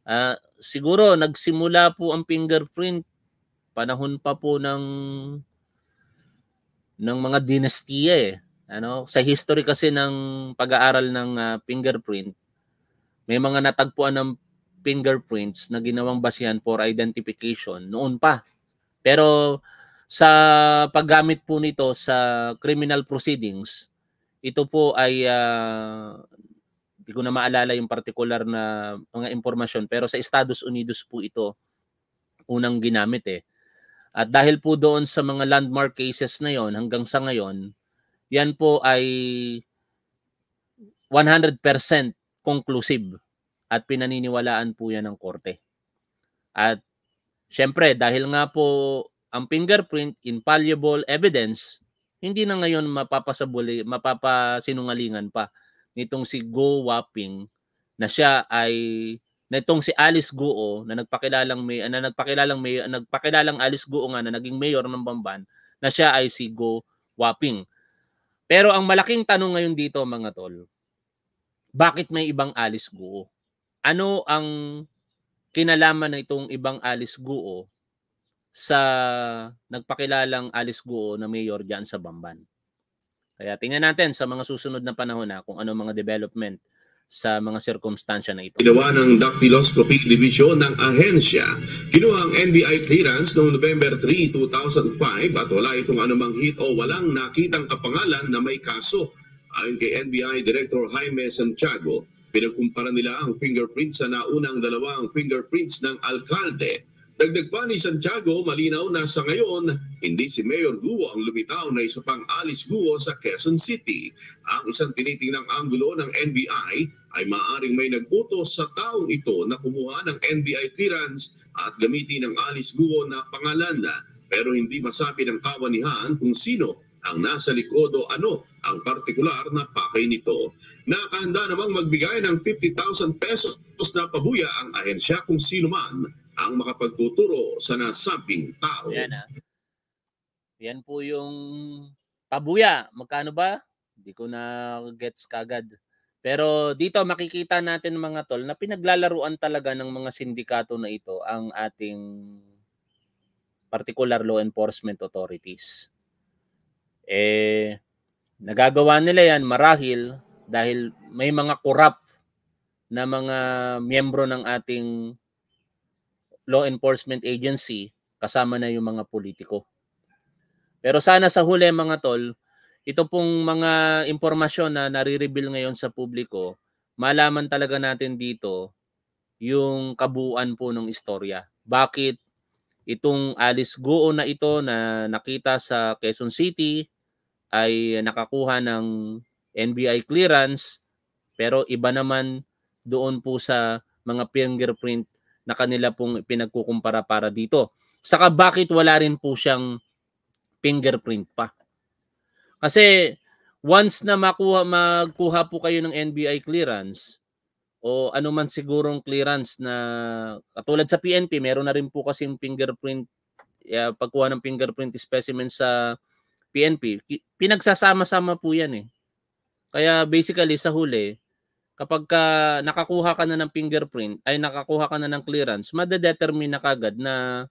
Uh, siguro nagsimula po ang fingerprint panahon pa po ng ng mga dinastiya eh. Ano, sa history kasi ng pag-aaral ng uh, fingerprint, may mga natagpuan ng fingerprints na ginawang basihan for identification noon pa pero sa paggamit po nito sa criminal proceedings, ito po ay uh, hindi ko na maalala yung particular na mga impormasyon pero sa Estados Unidos po ito unang ginamit eh. At dahil po doon sa mga landmark cases na yon hanggang sa ngayon, yan po ay 100% conclusive at pinaniniwalaan po yan ng korte. At Siyempre, dahil nga po ang fingerprint, infallible evidence, hindi na ngayon mapapasabuli, mapapasinungalingan pa nitong si Go Wapping na siya ay nitong si Alice Guo na nagpakilalang may na nagpakilalang may nagpakilalang Alice Guo nga na naging mayor ng Bamban na siya ay si Go Wapping. Pero ang malaking tanong ngayon dito mga tol, bakit may ibang Alice Guo? Ano ang kinalaman na itong ibang Alice Guo sa nagpakilalang Alice Guo na mayor diyan sa Bamban. Kaya tingnan natin sa mga susunod na panahon na kung ano mga development sa mga sirkumstansya na ito. Ginawa ng Dactyloscopy Division ng ahensya. Kinuha ang NBI clearance noong November 3, 2005 at wala itong anumang hit o walang nakitang kapangalan na may kaso. Ayon kay NBI Director Jaime Santiago, Pinagkumpara nila ang fingerprints sa naunang dalawang fingerprints ng alkalde. Dagdag pa ni Santiago, malinaw na sa ngayon, hindi si Mayor Guo ang lumitaw na isa pang Alice Guo sa Quezon City. Ang isang tinitingnang anggulo ng NBI ay maaring may nagutos sa taong ito na kumuha ng NBI clearance at gamitin ng Alice Guo na pangalan na pero hindi masabi ng kawanihan kung sino ang nasa likod o ano ang partikular na pakay nito. Nakahanda namang magbigay ng 50,000 pesos na pabuya ang ahensya kung sino man ang makapagtuturo sa nasabing tao. Yan, ah. Yan po yung pabuya. Magkano ba? Hindi ko na gets kagad. Pero dito makikita natin mga tol na pinaglalaruan talaga ng mga sindikato na ito ang ating particular law enforcement authorities. Eh, nagagawa nila yan marahil dahil may mga corrupt na mga miyembro ng ating law enforcement agency kasama na yung mga politiko. Pero sana sa huli mga tol, ito pong mga impormasyon na nare-reveal ngayon sa publiko, malaman talaga natin dito yung kabuuan po ng istorya. Bakit itong Alice Goo na ito na nakita sa Quezon City ay nakakuha ng NBI clearance, pero iba naman doon po sa mga fingerprint na kanila pong pinagkukumpara para dito. Saka bakit wala rin po siyang fingerprint pa? Kasi once na makuha, magkuha po kayo ng NBI clearance o anuman sigurong clearance na katulad sa PNP, meron na rin po kasi yung fingerprint, uh, pagkuha ng fingerprint specimen sa PNP, pinagsasama-sama po yan eh. Kaya basically sa huli, kapag ka nakakuha ka na ng fingerprint, ay nakakuha ka na ng clearance, madedetermine na kagad na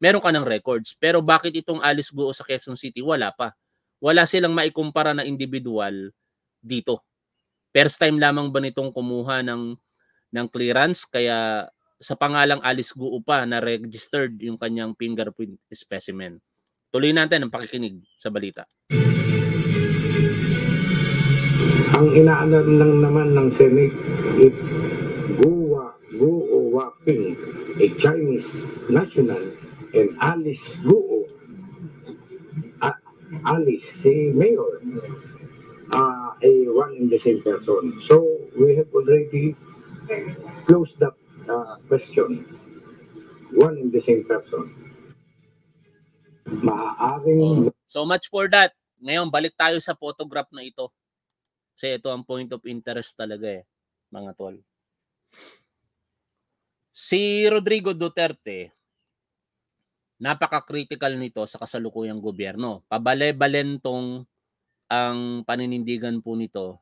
meron ka ng records. Pero bakit itong Alice Guo sa Quezon City? Wala pa. Wala silang maikumpara na individual dito. First time lamang ba nitong kumuha ng, ng clearance? Kaya sa pangalang Alice Guo pa na registered yung kanyang fingerprint specimen. Tuloy natin ang pakikinig sa balita. Ang inaalam lang naman ng Senate, if Guwa, Guo Waping, a Chinese national, and Alice Guo, uh, Alice, si Mayor, uh, a one and the same person. So we have already closed that uh, question. One and the same person. Maaaring... So much for that. Ngayon, balik tayo sa photograph na ito. Kasi ito ang point of interest talaga eh, mga tol. Si Rodrigo Duterte, napaka-critical nito sa kasalukuyang gobyerno. Pabale-balentong ang paninindigan po nito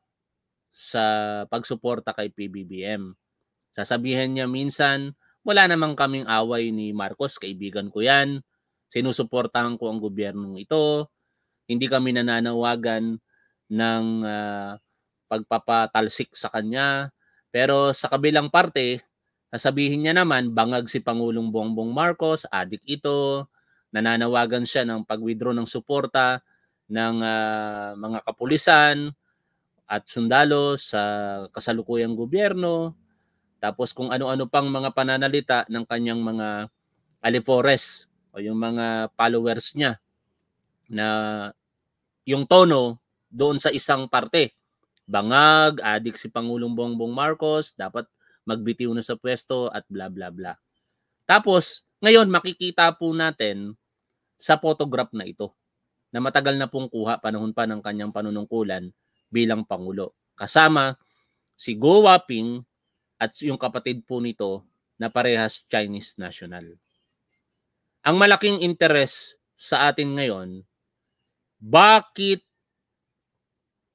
sa pagsuporta kay PBBM. Sasabihin niya minsan, wala namang kaming away ni Marcos, kaibigan ko yan. Sinusuportahan ko ang gobyernong ito. Hindi kami nananawagan ng uh, pagpapatalsik sa kanya. Pero sa kabilang parte, nasabihin niya naman bangag si Pangulong Bongbong Marcos, adik ito, nananawagan siya ng pag-withdraw ng suporta ng uh, mga kapulisan at sundalo sa kasalukuyang gobyerno. Tapos kung ano-ano pang mga pananalita ng kanyang mga alipores o yung mga followers niya na yung tono doon sa isang parte. Bangag, adik si Pangulong Bongbong Marcos, dapat magbitiw na sa pwesto at bla bla bla. Tapos, ngayon makikita po natin sa photograph na ito na matagal na pong kuha panahon pa ng kanyang panunungkulan bilang Pangulo. Kasama si Go Waping at yung kapatid po nito na parehas Chinese national. Ang malaking interes sa atin ngayon, bakit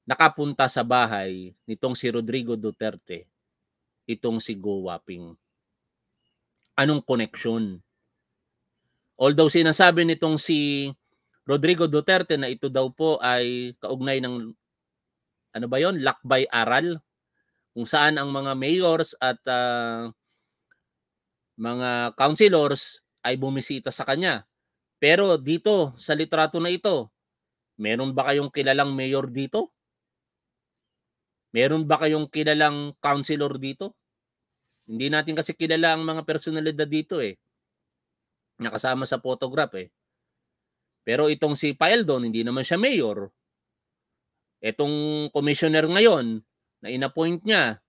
nakapunta sa bahay nitong si Rodrigo Duterte, itong si Go Waping. Anong connection? Although sinasabi nitong si Rodrigo Duterte na ito daw po ay kaugnay ng ano ba 'yon? Lakbay aral kung saan ang mga mayors at uh, mga councilors ay bumisita sa kanya. Pero dito sa litrato na ito, meron ba kayong kilalang mayor dito? Meron ba kayong kilalang counselor dito? Hindi natin kasi kilala ang mga personalidad dito eh. Nakasama sa photograph eh. Pero itong si Paeldon, hindi naman siya mayor. Itong commissioner ngayon na inappoint niya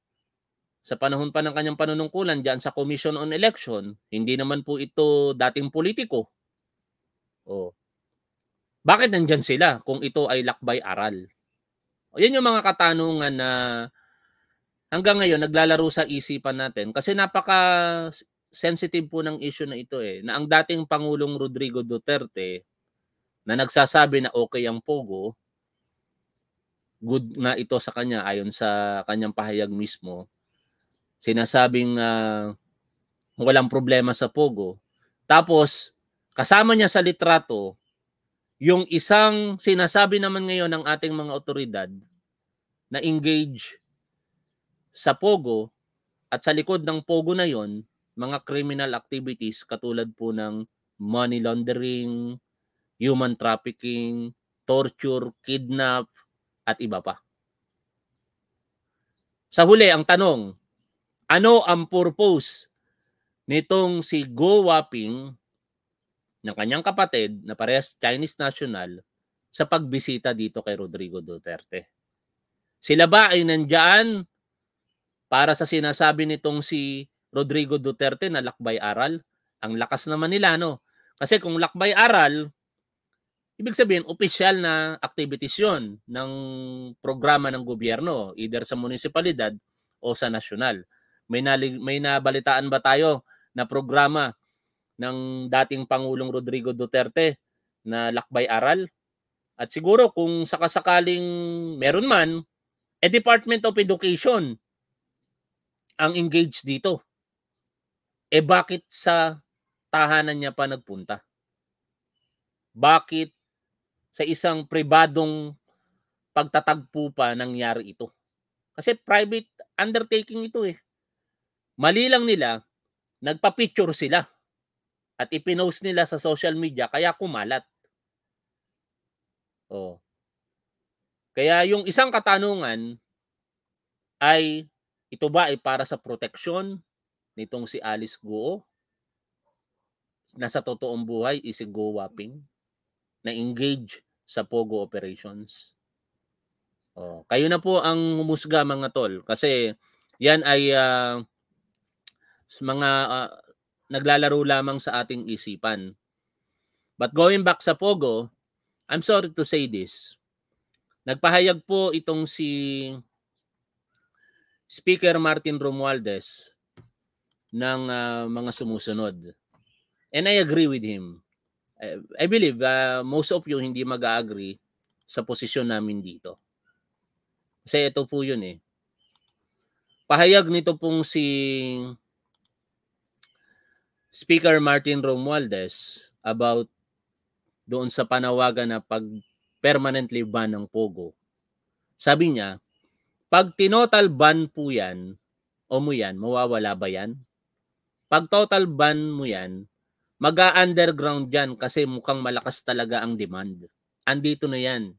sa panahon pa ng kanyang panunungkulan diyan sa Commission on Election, hindi naman po ito dating politiko. Oh. Bakit nandyan sila kung ito ay lakbay aral? Yan yung mga katanungan na hanggang ngayon naglalaro sa isipan natin kasi napaka sensitive po ng issue na ito eh na ang dating pangulong Rodrigo Duterte na nagsasabi na okay ang pogo good na ito sa kanya ayon sa kanyang pahayag mismo sinasabing uh, walang problema sa pogo tapos kasama niya sa litrato yung isang sinasabi naman ngayon ng ating mga otoridad na engage sa Pogo at sa likod ng Pogo na yon, mga criminal activities katulad po ng money laundering, human trafficking, torture, kidnap, at iba pa. Sa huli, ang tanong, ano ang purpose nitong si Go Waping ng kanyang kapatid na parehas Chinese national sa pagbisita dito kay Rodrigo Duterte? Sila ba ay nandyan para sa sinasabi nitong si Rodrigo Duterte na lakbay aral? Ang lakas naman nila, no? Kasi kung lakbay aral, ibig sabihin, official na activities yon ng programa ng gobyerno, either sa munisipalidad o sa nasyonal. May, nalig- may nabalitaan ba tayo na programa ng dating Pangulong Rodrigo Duterte na lakbay aral? At siguro kung sakasakaling meron man, eh, Department of Education ang engaged dito. Eh, bakit sa tahanan niya pa nagpunta? Bakit sa isang pribadong pagtatagpo pa nangyari ito? Kasi private undertaking ito eh. Mali lang nila, nagpa-picture sila at ipinost nila sa social media kaya kumalat. Oh. Kaya yung isang katanungan ay ito ba ay para sa proteksyon nitong si Alice Guo na sa totoong buhay is si Go Wapping na engage sa Pogo operations. Oh, kayo na po ang humusga mga tol kasi yan ay uh, mga uh, naglalaro lamang sa ating isipan. But going back sa Pogo, I'm sorry to say this. Nagpahayag po itong si Speaker Martin Romualdez ng uh, mga sumusunod. And I agree with him. I, I believe uh, most of you hindi mag-agree sa posisyon namin dito. Kasi ito po yun eh. Pahayag nito pong si Speaker Martin Romualdez about doon sa panawagan na pag permanently ban ng Pogo. Sabi niya, pag tinotal ban po yan, o mo yan, mawawala ba yan? Pag total ban mo yan, mag-underground yan kasi mukhang malakas talaga ang demand. Andito na yan.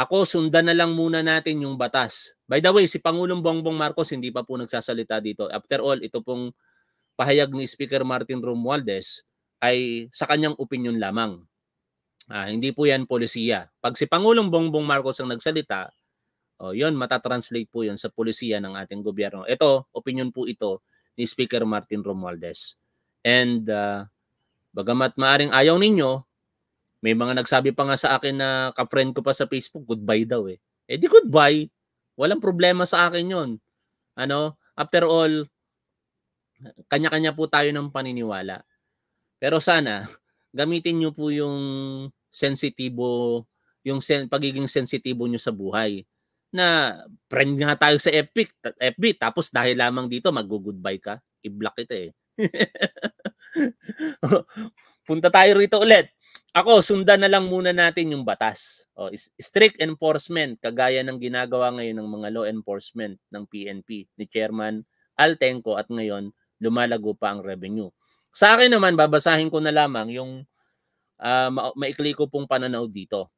Ako, sundan na lang muna natin yung batas. By the way, si Pangulong Bongbong Marcos hindi pa po nagsasalita dito. After all, ito pong pahayag ni Speaker Martin Romualdez ay sa kanyang opinion lamang. Ah, hindi po yan polisiya. Pag si Pangulong Bongbong Marcos ang nagsalita, oh, yon matatranslate po yun sa polisiya ng ating gobyerno. Ito, opinion po ito ni Speaker Martin Romualdez. And uh, bagamat maaring ayaw ninyo, may mga nagsabi pa nga sa akin na ka-friend ko pa sa Facebook, goodbye daw eh. Eh di goodbye. Walang problema sa akin yun. Ano? After all, kanya-kanya po tayo ng paniniwala. Pero sana, gamitin nyo po yung sensitibo yung sen, pagiging sensitibo nyo sa buhay na friend nga tayo sa Epic, FB tapos dahil lamang dito mag-goodbye ka, i-block ito eh. [laughs] Punta tayo rito ulit. Ako, sundan na lang muna natin yung batas. O, strict enforcement, kagaya ng ginagawa ngayon ng mga law enforcement ng PNP ni Chairman Altenco at ngayon lumalago pa ang revenue. Sa akin naman, babasahin ko na lamang yung uh, ma- maikli ko pong pananaw dito.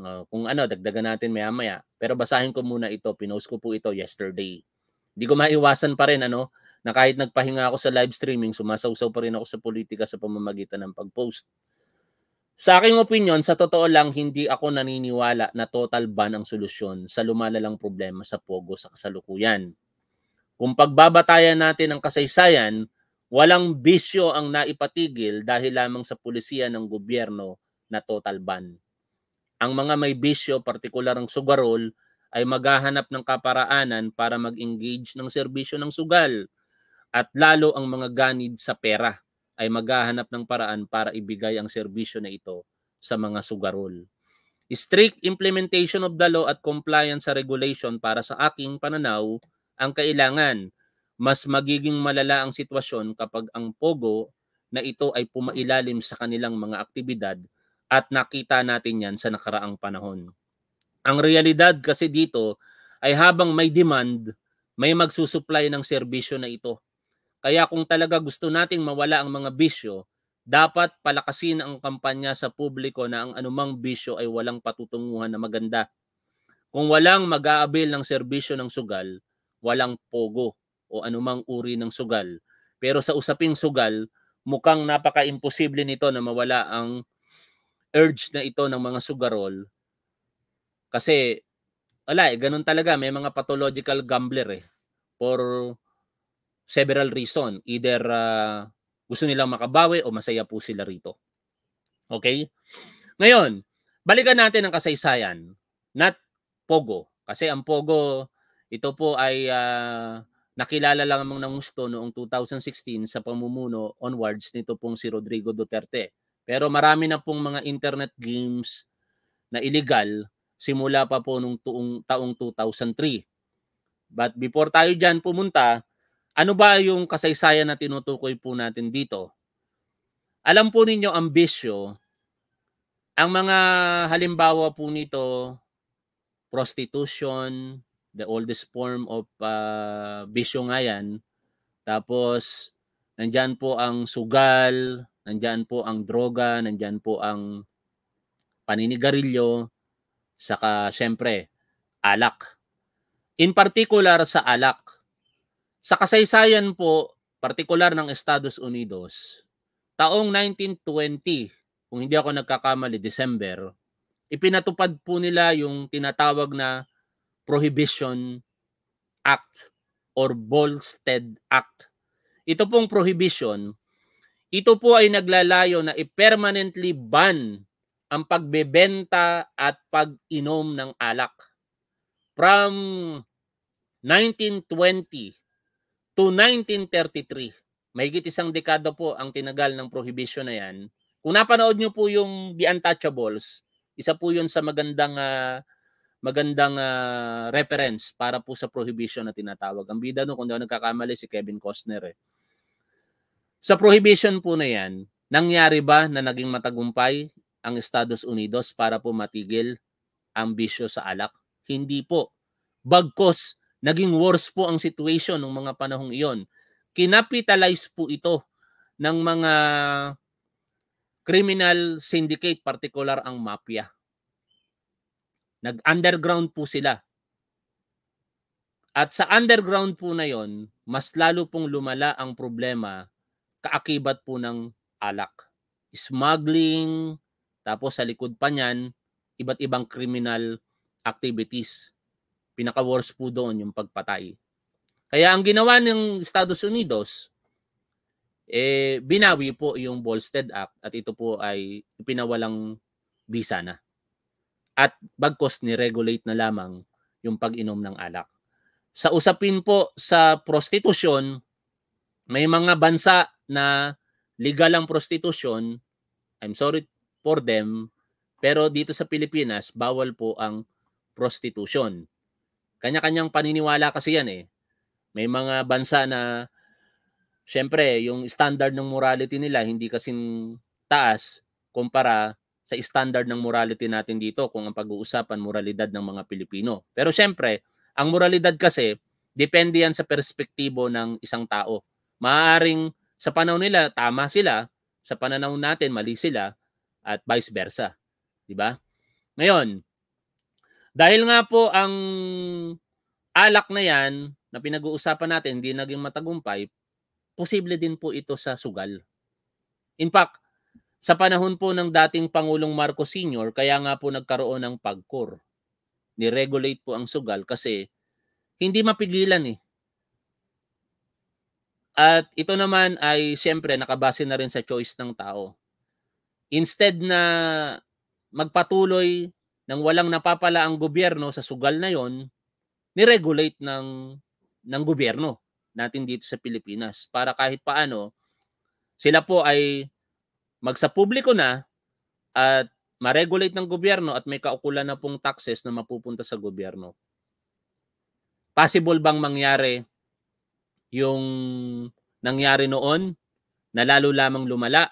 Uh, kung ano, dagdagan natin maya-maya. Pero basahin ko muna ito. Pinost ko po ito yesterday. Hindi ko maiwasan pa rin ano, na kahit nagpahinga ako sa live streaming, sumasawsaw pa rin ako sa politika sa pamamagitan ng pag-post. Sa aking opinion, sa totoo lang, hindi ako naniniwala na total ban ang solusyon sa lumalalang problema sa Pogo sa kasalukuyan. Kung pagbabatayan natin ang kasaysayan, Walang bisyo ang naipatigil dahil lamang sa pulisiya ng gobyerno na total ban. Ang mga may bisyo, partikular ang sugarol, ay maghahanap ng kaparaanan para mag-engage ng serbisyo ng sugal. At lalo ang mga ganid sa pera ay maghahanap ng paraan para ibigay ang serbisyo na ito sa mga sugarol. Strict implementation of the law at compliance sa regulation para sa aking pananaw ang kailangan mas magiging malala ang sitwasyon kapag ang Pogo na ito ay pumailalim sa kanilang mga aktibidad at nakita natin yan sa nakaraang panahon. Ang realidad kasi dito ay habang may demand, may magsusupply ng serbisyo na ito. Kaya kung talaga gusto nating mawala ang mga bisyo, dapat palakasin ang kampanya sa publiko na ang anumang bisyo ay walang patutunguhan na maganda. Kung walang mag-aabil ng serbisyo ng sugal, walang pogo o anumang uri ng sugal. Pero sa usaping sugal, mukhang napaka-imposible nito na mawala ang urge na ito ng mga sugarol kasi wala eh, ganun talaga. May mga pathological gambler eh. For several reason. Either uh, gusto nilang makabawi o masaya po sila rito. Okay? Ngayon, balikan natin ang kasaysayan. Not Pogo. Kasi ang Pogo, ito po ay uh, Nakilala lang namang ng gusto noong 2016 sa pamumuno onwards nito pong si Rodrigo Duterte. Pero marami na pong mga internet games na illegal simula pa po nung tuong, taong 2003. But before tayo dyan pumunta, ano ba yung kasaysayan na tinutukoy po natin dito? Alam po ninyo ang bisyo, ang mga halimbawa po nito, prostitution, the oldest form of uh, bisyo nga yan. Tapos, nandyan po ang sugal, nandyan po ang droga, nandyan po ang paninigarilyo, saka syempre, alak. In particular sa alak. Sa kasaysayan po, partikular ng Estados Unidos, taong 1920, kung hindi ako nagkakamali, December, ipinatupad po nila yung tinatawag na Prohibition Act or Volstead Act. Ito pong prohibition, ito po ay naglalayo na i-permanently ban ang pagbebenta at pag-inom ng alak. From 1920 to 1933, mahigit isang dekada po ang tinagal ng prohibition na yan. Kung napanood nyo po yung The Untouchables, isa po yun sa magandang uh, magandang uh, reference para po sa prohibition na tinatawag. Ang bida no, kung daw nagkakamali si Kevin Costner eh. Sa prohibition po na yan, nangyari ba na naging matagumpay ang Estados Unidos para po matigil ang bisyo sa alak? Hindi po. Bagkos, naging worse po ang situation ng mga panahong iyon. Kinapitalize po ito ng mga criminal syndicate, particular ang mafia Nag-underground po sila. At sa underground po na yon, mas lalo pong lumala ang problema kaakibat po ng alak. Smuggling, tapos sa likod pa niyan, iba't ibang criminal activities. Pinaka-worst po doon yung pagpatay. Kaya ang ginawa ng Estados Unidos, eh, binawi po yung Volstead Act at ito po ay pinawalang visa na at bagkos ni-regulate na lamang yung pag-inom ng alak. Sa usapin po sa prostitusyon, may mga bansa na legal ang prostitusyon. I'm sorry for them, pero dito sa Pilipinas, bawal po ang prostitution. Kanya-kanyang paniniwala kasi yan eh. May mga bansa na syempre yung standard ng morality nila hindi kasing taas kumpara sa standard ng morality natin dito kung ang pag-uusapan moralidad ng mga Pilipino. Pero siyempre, ang moralidad kasi depende yan sa perspektibo ng isang tao. Maaring sa panahon nila tama sila, sa pananaw natin mali sila at vice versa, 'di ba? Ngayon, dahil nga po ang alak na 'yan na pinag-uusapan natin hindi naging matagumpay, posible din po ito sa sugal. In fact, sa panahon po ng dating Pangulong Marcos Sr., kaya nga po nagkaroon ng pagkor. Niregulate po ang sugal kasi hindi mapigilan eh. At ito naman ay siyempre nakabase na rin sa choice ng tao. Instead na magpatuloy ng walang napapala ang gobyerno sa sugal na yon, niregulate ng, ng gobyerno natin dito sa Pilipinas para kahit paano sila po ay magsa publiko na at ma-regulate ng gobyerno at may kaukulan na pong taxes na mapupunta sa gobyerno. Possible bang mangyari yung nangyari noon na lalo lamang lumala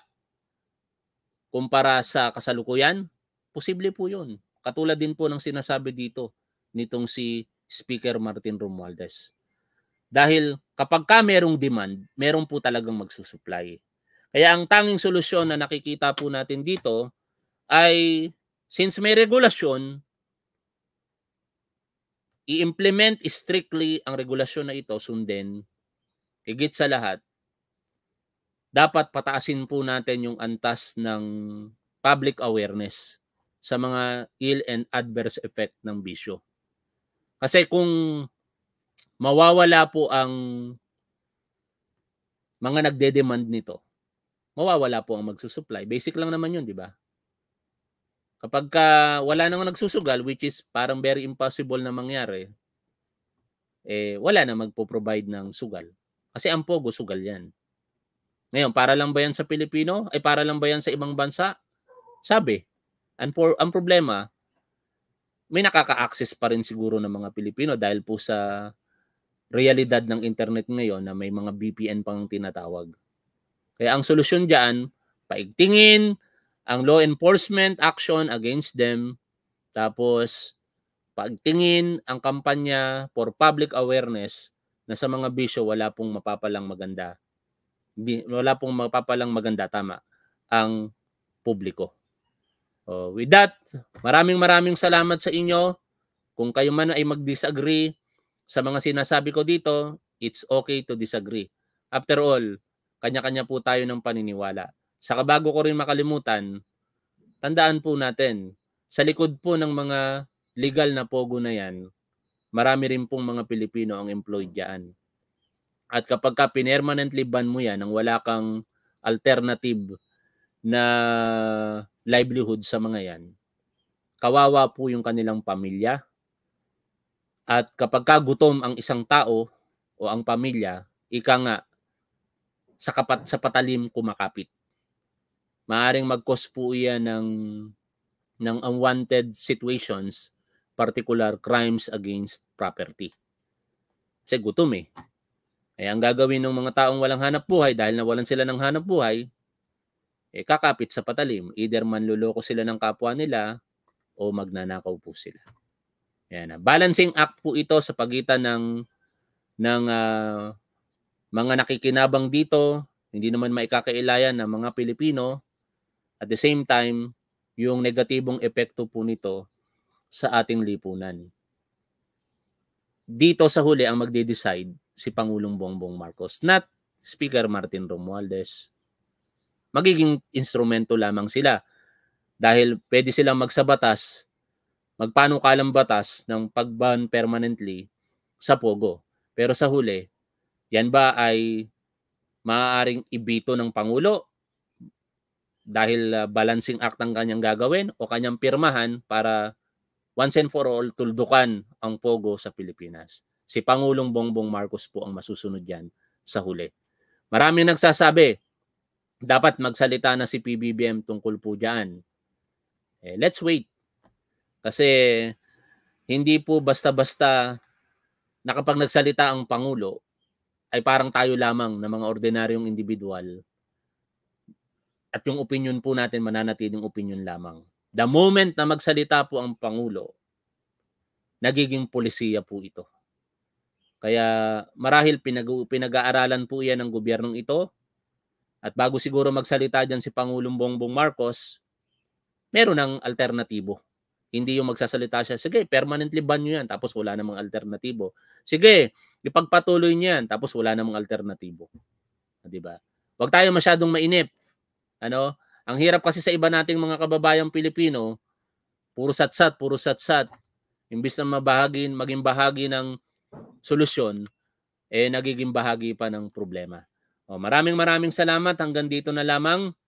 kumpara sa kasalukuyan? Posible po yun. Katulad din po ng sinasabi dito nitong si Speaker Martin Romualdez. Dahil kapag ka merong demand, meron po talagang magsusupply. Kaya ang tanging solusyon na nakikita po natin dito ay since may regulasyon, i-implement strictly ang regulasyon na ito, sundin, higit sa lahat, dapat pataasin po natin yung antas ng public awareness sa mga ill and adverse effect ng bisyo. Kasi kung mawawala po ang mga nagde-demand nito, mawawala po ang magsusupply. Basic lang naman yun, di ba? Kapag ka wala nang nagsusugal, which is parang very impossible na mangyari, eh, wala na magpo-provide ng sugal. Kasi ang pogo, sugal yan. Ngayon, para lang ba yan sa Pilipino? Ay para lang ba yan sa ibang bansa? Sabi. Ang, for, ang problema, may nakaka-access pa rin siguro ng mga Pilipino dahil po sa realidad ng internet ngayon na may mga VPN pang tinatawag. Kaya ang solusyon diyan, paigtingin ang law enforcement action against them tapos pagtingin ang kampanya for public awareness na sa mga bisyo wala pong mapapalang maganda. Di, wala pong mapapalang maganda tama ang publiko. Uh, with that, maraming maraming salamat sa inyo. Kung kayo man ay mag-disagree sa mga sinasabi ko dito, it's okay to disagree. After all, kanya-kanya po tayo ng paniniwala. Saka bago ko rin makalimutan, tandaan po natin, sa likod po ng mga legal na pogo na yan, marami rin pong mga Pilipino ang employed dyan. At kapag ka pinermanently ban mo yan, nang wala kang alternative na livelihood sa mga yan, kawawa po yung kanilang pamilya. At kapag ka gutom ang isang tao o ang pamilya, ika nga, sa, kapat, sa patalim kumakapit. Maaring mag-cause po iyan ng, ng unwanted situations, particular crimes against property. Kasi gutom eh. Eh, ang gagawin ng mga taong walang hanap buhay dahil nawalan sila ng hanap buhay, eh, kakapit sa patalim. Either manluloko sila ng kapwa nila o magnanakaw po sila. Yan. Balancing act po ito sa pagitan ng ng uh, mga nakikinabang dito, hindi naman maikakailayan ng mga Pilipino. At the same time, yung negatibong epekto po nito sa ating lipunan. Dito sa huli ang magde-decide si Pangulong Bongbong Marcos, not Speaker Martin Romualdez. Magiging instrumento lamang sila dahil pwede silang magsabatas, magpanukalang batas ng pagban permanently sa Pogo. Pero sa huli, yan ba ay maaaring ibito ng Pangulo dahil uh, balancing act ang kanyang gagawin o kanyang pirmahan para once and for all tuldukan ang pogo sa Pilipinas. Si Pangulong Bongbong Marcos po ang masusunod yan sa huli. Maraming nagsasabi, dapat magsalita na si PBBM tungkol po dyan. Eh, let's wait. Kasi hindi po basta-basta na nagsalita ang Pangulo, ay parang tayo lamang na mga ordinaryong individual at yung opinion po natin mananatiling opinion lamang. The moment na magsalita po ang Pangulo, nagiging polisiya po ito. Kaya marahil pinag- pinag-aaralan po yan ng gobyernong ito. At bago siguro magsalita dyan si Pangulong Bongbong Marcos, meron ng alternatibo. Hindi yung magsasalita siya, sige, permanently ban nyo yan, tapos wala namang alternatibo. Sige, ipagpatuloy nyo yan, tapos wala namang alternatibo. Ah, di ba? Huwag tayo masyadong mainip. Ano? Ang hirap kasi sa iba nating mga kababayang Pilipino, puro satsat, puro satsat. Imbis na mabahagin, maging bahagi ng solusyon, eh nagiging bahagi pa ng problema. O, oh, maraming maraming salamat. Hanggang dito na lamang.